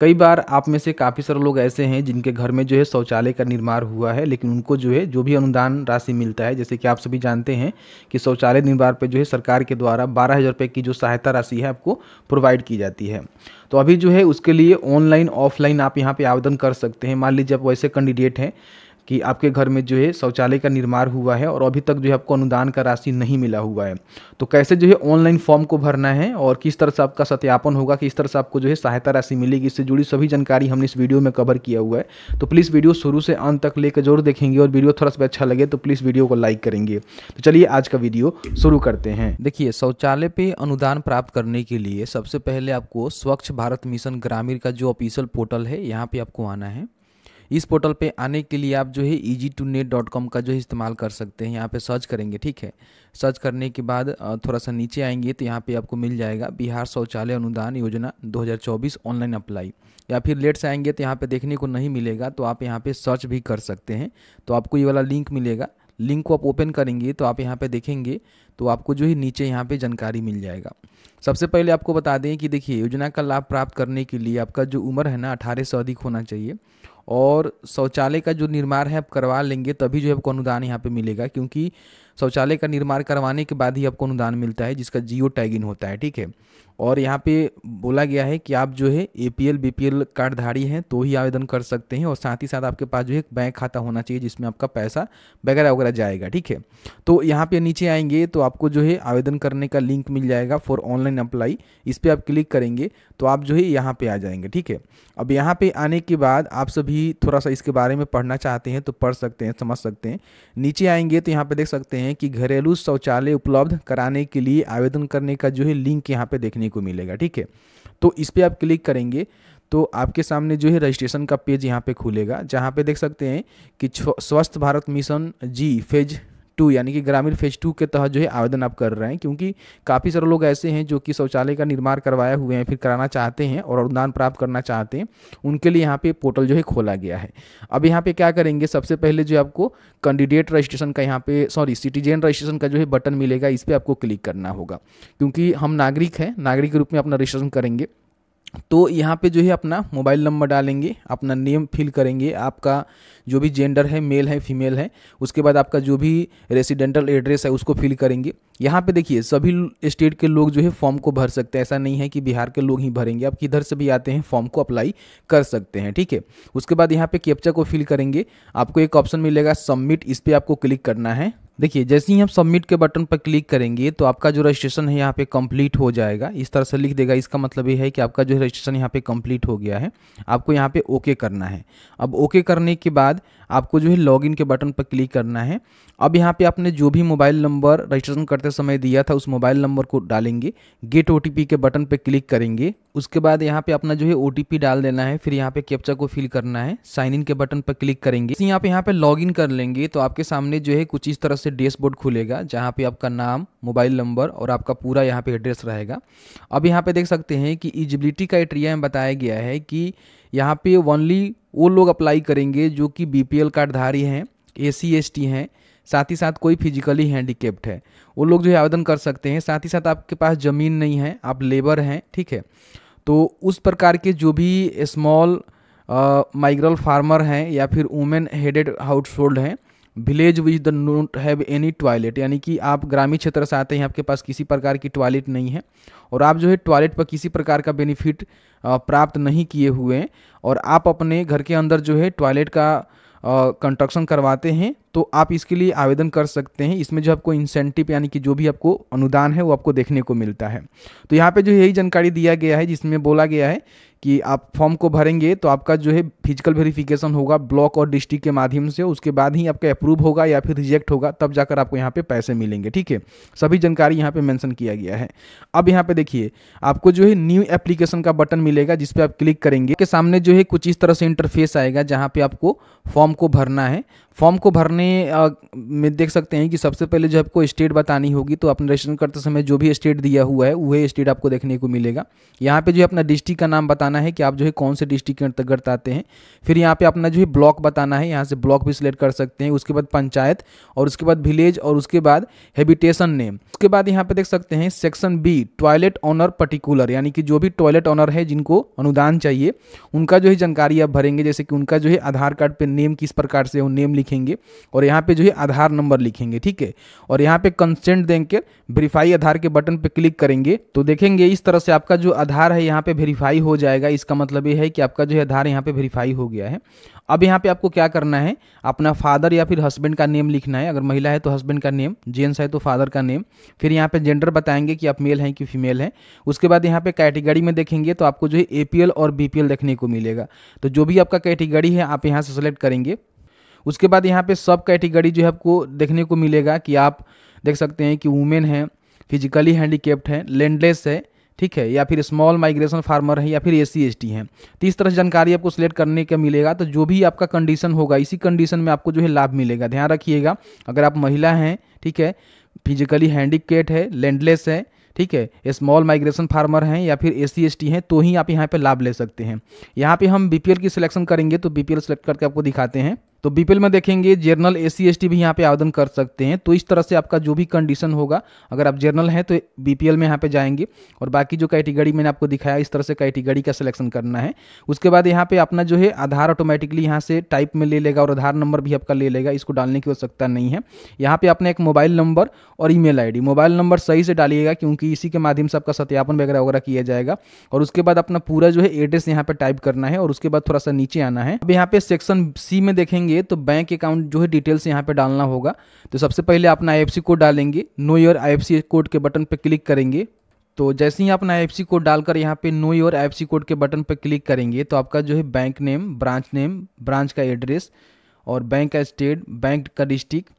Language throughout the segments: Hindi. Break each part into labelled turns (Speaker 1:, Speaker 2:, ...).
Speaker 1: कई बार आप में से काफ़ी सारे लोग ऐसे हैं जिनके घर में जो है शौचालय का निर्माण हुआ है लेकिन उनको जो है जो भी अनुदान राशि मिलता है जैसे कि आप सभी जानते हैं कि शौचालय निर्माण पर जो है सरकार के द्वारा बारह हज़ार रुपये की जो सहायता राशि है आपको प्रोवाइड की जाती है तो अभी जो है उसके लिए ऑनलाइन ऑफलाइन आप यहाँ पर आवेदन कर सकते हैं मान लीजिए आप वैसे कैंडिडेट हैं कि आपके घर में जो है शौचालय का निर्माण हुआ है और अभी तक जो है आपको अनुदान का राशि नहीं मिला हुआ है तो कैसे जो है ऑनलाइन फॉर्म को भरना है और किस तरह से आपका सत्यापन होगा किस तरह से आपको जो है सहायता राशि मिलेगी इससे जुड़ी सभी जानकारी हमने इस वीडियो में कवर किया हुआ है तो प्लीज़ वीडियो शुरू से अंत तक लेकर जरूर देखेंगे और वीडियो थोड़ा सा अच्छा लगे तो प्लीज़ वीडियो को लाइक करेंगे तो चलिए आज का वीडियो शुरू करते हैं देखिए शौचालय पर अनुदान प्राप्त करने के लिए सबसे पहले आपको स्वच्छ भारत मिशन ग्रामीण का जो ऑफिशियल पोर्टल है यहाँ पर आपको आना है इस पोर्टल पे आने के लिए आप जो है e two net dot com का जो है इस्तेमाल कर सकते हैं यहाँ पे सर्च करेंगे ठीक है सर्च करने के बाद थोड़ा सा नीचे आएंगे तो यहाँ पे आपको मिल जाएगा बिहार शौचालय अनुदान योजना 2024 ऑनलाइन अप्लाई या फिर लेट से आएंगे तो यहाँ पे देखने को नहीं मिलेगा तो आप यहाँ पर सर्च भी कर सकते हैं तो आपको ये वाला लिंक मिलेगा लिंक को आप ओपन करेंगे तो आप यहाँ पर देखेंगे तो आपको जो है नीचे यहाँ पर जानकारी मिल जाएगा सबसे पहले आपको बता दें कि देखिए योजना का लाभ प्राप्त करने के लिए आपका जो उम्र है ना अठारह से अधिक होना चाहिए और शौचालय का जो निर्माण है आप करवा लेंगे तभी जो है आपको अनुदान यहाँ पे मिलेगा क्योंकि शौचालय का निर्माण करवाने के बाद ही आपको अनुदान मिलता है जिसका जियो टैगिन होता है ठीक है और यहाँ पे बोला गया है कि आप जो है A P L B P L कार्डधारी हैं तो ही आवेदन कर सकते हैं और साथ ही साथ आपके पास जो है बैंक खाता होना चाहिए जिसमें आपका पैसा वगैरह वगैरह जाएगा ठीक है तो यहाँ पे नीचे आएंगे तो आपको जो है आवेदन करने का लिंक मिल जाएगा फॉर ऑनलाइन अप्लाई इस पर आप क्लिक करेंगे तो आप जो है यहाँ पर आ जाएंगे ठीक है अब यहाँ पर आने के बाद आप सभी थोड़ा सा इसके बारे में पढ़ना चाहते हैं तो पढ़ सकते हैं समझ सकते हैं नीचे आएंगे तो यहाँ पर देख सकते हैं कि घरेलू शौचालय उपलब्ध कराने के लिए आवेदन करने का जो है लिंक यहाँ पर देखने देखने को मिलेगा ठीक है तो इस पर आप क्लिक करेंगे तो आपके सामने जो है रजिस्ट्रेशन का पेज यहाँ पे खुलेगा जहाँ पे देख सकते हैं कि Swasth Bharat mission G phase two यानी कि ग्रामीण फेज टू के तहत जो है आवेदन आप कर रहे हैं क्योंकि काफ़ी सारे लोग ऐसे हैं जो कि शौचालय का निर्माण करवाए हुए हैं फिर कराना चाहते हैं और अनुदान प्राप्त करना चाहते हैं उनके लिए यहाँ पे पोर्टल जो है खोला गया है अब यहाँ पे क्या करेंगे सबसे पहले जो आपको कैंडिडेट रजिस्ट्रेशन का यहाँ पे सॉरी सिटीजन रजिस्ट्रेशन का जो है बटन मिलेगा इस पर आपको क्लिक करना होगा क्योंकि हम नागरिक हैं नागरिक के रूप में अपना रजिस्ट्रेशन करेंगे तो यहाँ पे जो है अपना मोबाइल नंबर डालेंगे अपना नेम फिल करेंगे आपका जो भी जेंडर है मेल है फीमेल है उसके बाद आपका जो भी रेसिडेंटल एड्रेस है उसको फिल करेंगे यहाँ पे देखिए सभी स्टेट के लोग जो है फॉर्म को भर सकते हैं ऐसा नहीं है कि बिहार के लोग ही भरेंगे आप किधर से भी आते हैं फॉर्म को अप्लाई कर सकते हैं ठीक है उसके बाद यहाँ पे कैप्चा को फिल करेंगे आपको एक ऑप्शन मिलेगा सबमिट इस पर आपको क्लिक करना है देखिए जैसे ही हम सबमिट के बटन पर क्लिक करेंगे तो आपका जो रजिस्ट्रेशन है यहाँ पे कंप्लीट हो जाएगा इस तरह से लिख देगा इसका मतलब ये है कि आपका जो रजिस्ट्रेशन यहाँ पे कंप्लीट हो गया है आपको यहाँ पे ओके करना है अब ओके करने के बाद आपको जो है लॉगिन के बटन पर क्लिक करना है अब यहाँ पे आपने जो भी मोबाइल नंबर रजिस्ट्रेशन करते समय दिया था उस मोबाइल नंबर को डालेंगे गेट ओ के बटन पर क्लिक करेंगे उसके बाद यहाँ पे अपना जो है ओ डाल देना है फिर यहाँ पे कैप्चा को फिल करना है साइन इन के बटन पर क्लिक करेंगे यहाँ पे यहाँ पे लॉग कर लेंगे तो आपके सामने जो है कुछ इस तरह से से डैशबोर्ड खुलेगा जहाँ पे आपका नाम मोबाइल नंबर और आपका पूरा यहाँ पे एड्रेस रहेगा अब यहाँ पे देख सकते हैं कि इजिबिलिटी क्राइटेरिया में बताया गया है कि यहाँ पे ओनली वो लोग अप्लाई करेंगे जो कि बी पी एल कार्डधारी हैं ए सी एस टी हैं साथ ही साथ कोई फिजिकली हैंडीकेप्ड है वो लोग जो है आवेदन कर सकते हैं साथ ही साथ आपके पास ज़मीन नहीं है आप लेबर हैं ठीक है तो उस प्रकार के जो भी स्मॉल माइग्रल फार्मर हैं या फिर वुमेन हेडेड हाउस होल्ड हैं village which the not have any toilet यानी कि आप ग्रामीण क्षेत्र से आते हैं आपके पास किसी प्रकार की टॉयलेट नहीं है और आप जो है टॉयलेट पर किसी प्रकार का बेनिफिट प्राप्त नहीं किए हुए हैं और आप अपने घर के अंदर जो है टॉयलेट का कंस्ट्रक्शन करवाते हैं तो आप इसके लिए आवेदन कर सकते हैं इसमें जो आपको इंसेंटिव यानी कि जो भी आपको अनुदान है वो आपको देखने को मिलता है तो यहाँ पे जो यही जानकारी दिया गया है जिसमें बोला गया है कि आप फॉर्म को भरेंगे तो आपका जो है फिजिकल वेरिफिकेशन होगा ब्लॉक और डिस्ट्रिक्ट के माध्यम से उसके बाद ही आपका अप्रूव होगा या फिर रिजेक्ट होगा तब जाकर आपको यहाँ पे पैसे मिलेंगे ठीक है सभी जानकारी यहाँ पे मेंशन किया गया है अब यहाँ पे देखिए आपको जो है न्यू एप्लीकेशन का बटन मिलेगा जिसपे आप क्लिक करेंगे के सामने जो है कुछ इस तरह से इंटरफेस आएगा जहाँ पे आपको फॉर्म को भरना है फॉर्म को भरने में देख सकते हैं कि सबसे पहले जो आपको स्टेट बतानी होगी तो अपने रजिस्ट्रेशन करते समय जो भी स्टेट दिया हुआ है वह स्टेट आपको देखने को मिलेगा यहाँ पे जो है अपना डिस्ट्रिक्ट का नाम बता बताना है कि आप जो है कौन से डिस्ट्रिक्ट के अंतर्गत आते हैं फिर यहाँ पे अपना जो है ब्लॉक बताना है यहाँ से ब्लॉक भी सिलेक्ट कर सकते हैं उसके बाद पंचायत और उसके बाद विलेज और उसके बाद हैबिटेशन नेम उसके बाद यहाँ पे देख सकते हैं section B toilet owner particular यानी कि जो भी टॉयलेट ऑनर है जिनको अनुदान चाहिए उनका जो है जानकारी आप भरेंगे जैसे कि उनका जो है आधार कार्ड पर नेम किस प्रकार से वो नेम लिखेंगे और यहाँ पर जो है आधार नंबर लिखेंगे ठीक है और यहाँ पर कंसेंट देंगे वेरीफाई आधार के बटन पर क्लिक करेंगे तो देखेंगे इस तरह से आपका जो आधार है यहाँ पर वेरीफाई हो जाएगा जाएगा इसका मतलब ये है कि आपका जो है आधार यहाँ पे वेरीफाई हो गया है अब यहाँ पे आपको क्या करना है अपना फादर या फिर हस्बैंड का नेम लिखना है अगर महिला है तो हस्बैंड का नेम जेंट्स है तो फादर का नेम फिर यहाँ पे जेंडर बताएंगे कि आप मेल हैं कि फीमेल हैं उसके बाद यहाँ पे कैटेगरी में देखेंगे तो आपको जो है ए और बी देखने को मिलेगा तो जो भी आपका कैटेगरी है आप यहाँ से सेलेक्ट करेंगे उसके बाद यहाँ पे सब कैटेगरी जो है आपको देखने को मिलेगा कि आप देख सकते हैं कि वुमेन है फिजिकली हैंडीकेप्ड है लैंडलेस है ठीक है या फिर स्मॉल माइग्रेशन फार्मर है या फिर ए सी एस टी है तो इस तरह से जानकारी आपको सिलेक्ट करने का मिलेगा तो जो भी आपका कंडीशन होगा इसी कंडीशन में आपको जो है लाभ मिलेगा ध्यान रखिएगा अगर आप महिला हैं ठीक है फिजिकली हैंडीकेट है लैंडलेस है ठीक है स्मॉल माइग्रेशन फार्मर हैं या फिर ए सी एस टी हैं तो ही आप यहाँ पर लाभ ले सकते हैं यहाँ पर हम बी पी एल की सिलेक्शन करेंगे तो बी पी एल सेलेक्ट करके आपको दिखाते हैं तो बीपीएल में देखेंगे जर्नल ए सी भी यहाँ पे आवेदन कर सकते हैं तो इस तरह से आपका जो भी कंडीशन होगा अगर आप जर्नल हैं तो बीपीएल में यहाँ पे जाएंगे और बाकी जो कैटेगरी मैंने आपको दिखाया इस तरह से कैटेगरी का सिलेक्शन करना है उसके बाद यहाँ पे अपना जो है आधार ऑटोमेटिकली यहाँ से टाइप में ले लेगा और आधार नंबर भी आपका ले लेगा इसको डालने की आवश्यकता नहीं है यहाँ पर अपना एक मोबाइल नंबर और ई मेल मोबाइल नंबर सही से डालिएगा क्योंकि इसी के माध्यम से आपका सत्यापन वगैरह वगैरह किया जाएगा और उसके बाद अपना पूरा जो है एड्रेस यहाँ पर टाइप करना है और उसके बाद थोड़ा सा नीचे आना है अब यहाँ पे सेक्शन सी में देखेंगे करेंगे तो बैंक अकाउंट जो है डिटेल्स यहाँ पे डालना होगा तो सबसे पहले अपना आई कोड डालेंगे नो योर आई कोड के बटन पर क्लिक करेंगे तो जैसे ही अपना आई कोड डालकर यहाँ पे नो योर आई कोड के बटन पर क्लिक करेंगे तो आपका जो है bank name branch name branch का एड्रेस और बैंक का स्टेट बैंक का डिस्ट्रिक्ट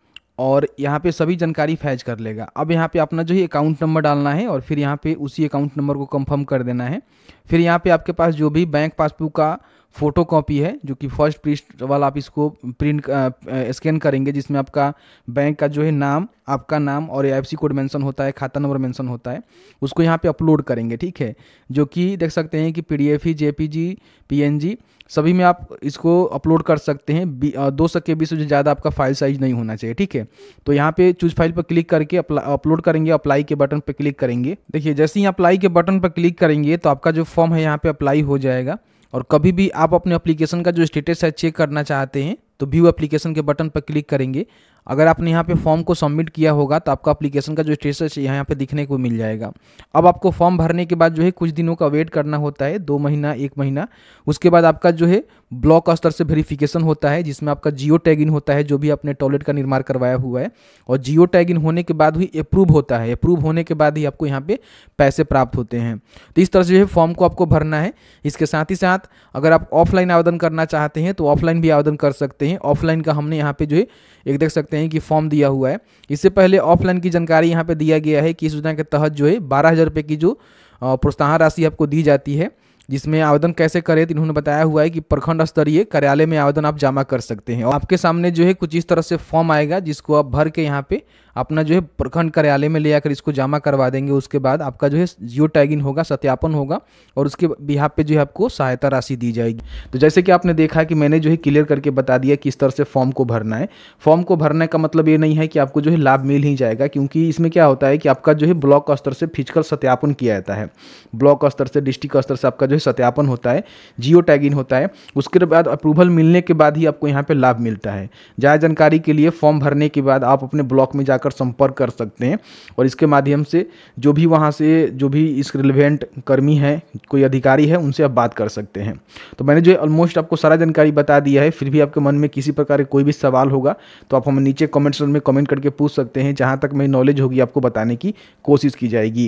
Speaker 1: और यहाँ पे सभी जानकारी फैज कर लेगा अब यहाँ पे अपना जो है अकाउंट नंबर डालना है और फिर यहाँ पे उसी अकाउंट नंबर को कंफर्म कर देना है फिर यहाँ पे आपके पास जो भी बैंक पासबुक का फ़ोटो कॉपी है जो कि फर्स्ट प्रिस्ट वाला आप इसको प्रिंट स्कैन करेंगे जिसमें आपका बैंक का जो है नाम आपका नाम और आई कोड मेंशन होता है खाता नंबर मेंशन होता है उसको यहाँ पे अपलोड करेंगे ठीक है जो कि देख सकते हैं कि पी डी एफ ही J P G P N G सभी में आप इसको अपलोड कर सकते हैं दो सौ के बीस से ज़्यादा आपका फाइल साइज नहीं होना चाहिए ठीक है तो यहाँ पे चूज फाइल पर क्लिक करके अपलोड करेंगे अप्लाई के बटन पर क्लिक करेंगे देखिए जैसे ही अप्लाई के बटन पर क्लिक करेंगे तो आपका जो फॉर्म है यहाँ पे अप्लाई हो जाएगा और कभी भी आप अपने एप्लीकेशन का जो स्टेटस है चेक करना चाहते हैं तो व्यू एप्लीकेशन के बटन पर क्लिक करेंगे अगर आपने यहाँ पे फॉर्म को सबमिट किया होगा तो आपका एप्लीकेशन का जो स्टेटस है यहाँ पे दिखने को मिल जाएगा अब आपको फॉर्म भरने के बाद जो है कुछ दिनों का वेट करना होता है दो महीना एक महीना उसके बाद आपका जो है ब्लॉक स्तर से वेरिफिकेशन होता है जिसमें आपका जियो टैग इन होता है जो भी आपने टॉयलेट का निर्माण करवाया हुआ है और जियो टैग इन होने के बाद ही अप्रूव होता है अप्रूव होने के बाद ही आपको यहाँ पर पैसे प्राप्त होते हैं तो इस तरह से जो है फॉर्म को आपको भरना है इसके साथ ही साथ अगर आप ऑफलाइन आवेदन करना चाहते हैं तो ऑफलाइन भी आवेदन कर सकते हैं हैं ऑफलाइन का हमने यहाँ पे जो है एक देख सकते हैं कि फॉर्म दिया हुआ है इससे पहले ऑफलाइन की जानकारी यहाँ पे दिया गया है कि इस योजना के तहत जो है बारह हज़ार रुपये की जो प्रोत्साहन राशि आपको दी जाती है जिसमें आवेदन कैसे करें तो इन्होंने बताया हुआ है कि प्रखंड स्तरीय कार्यालय में आवेदन आप जमा कर सकते हैं और आपके सामने जो है कुछ इस तरह से फॉर्म आएगा जिसको आप भर के यहाँ पे अपना जो है प्रखंड कार्यालय में ले आकर इसको जमा करवा देंगे उसके बाद आपका जो है जियो टैगिंग होगा सत्यापन होगा और उसके बिहार पे जो है आपको सहायता राशि दी जाएगी तो जैसे कि आपने देखा कि मैंने जो है क्लियर करके बता दिया किस तरह से फॉर्म को भरना है फॉर्म को भरने का मतलब ये नहीं है कि आपको जो है लाभ मिल ही जाएगा क्योंकि इसमें क्या होता है कि आपका जो है ब्लॉक स्तर से फिजिकल सत्यापन किया जाता है ब्लॉक स्तर से डिस्ट्रिक्ट स्तर से आपका जो जो सत्यापन होता है जियो टैगिन होता है उसके बाद अप्रूवल मिलने के बाद ही आपको यहाँ पर लाभ मिलता है ज़्यादा जानकारी के लिए फॉर्म भरने के बाद आप अपने ब्लॉक में जाकर संपर्क कर सकते हैं और इसके माध्यम से जो भी वहाँ से जो भी इस रिलेवेंट कर्मी है कोई अधिकारी है उनसे आप बात कर सकते हैं तो मैंने जो ऑलमोस्ट आपको सारा जानकारी बता दिया है फिर भी आपके मन में किसी प्रकार का कोई भी सवाल होगा तो आप हमें नीचे कमेंट में कमेंट करके पूछ सकते हैं जहाँ तक मेरी नॉलेज होगी आपको बताने की कोशिश की जाएगी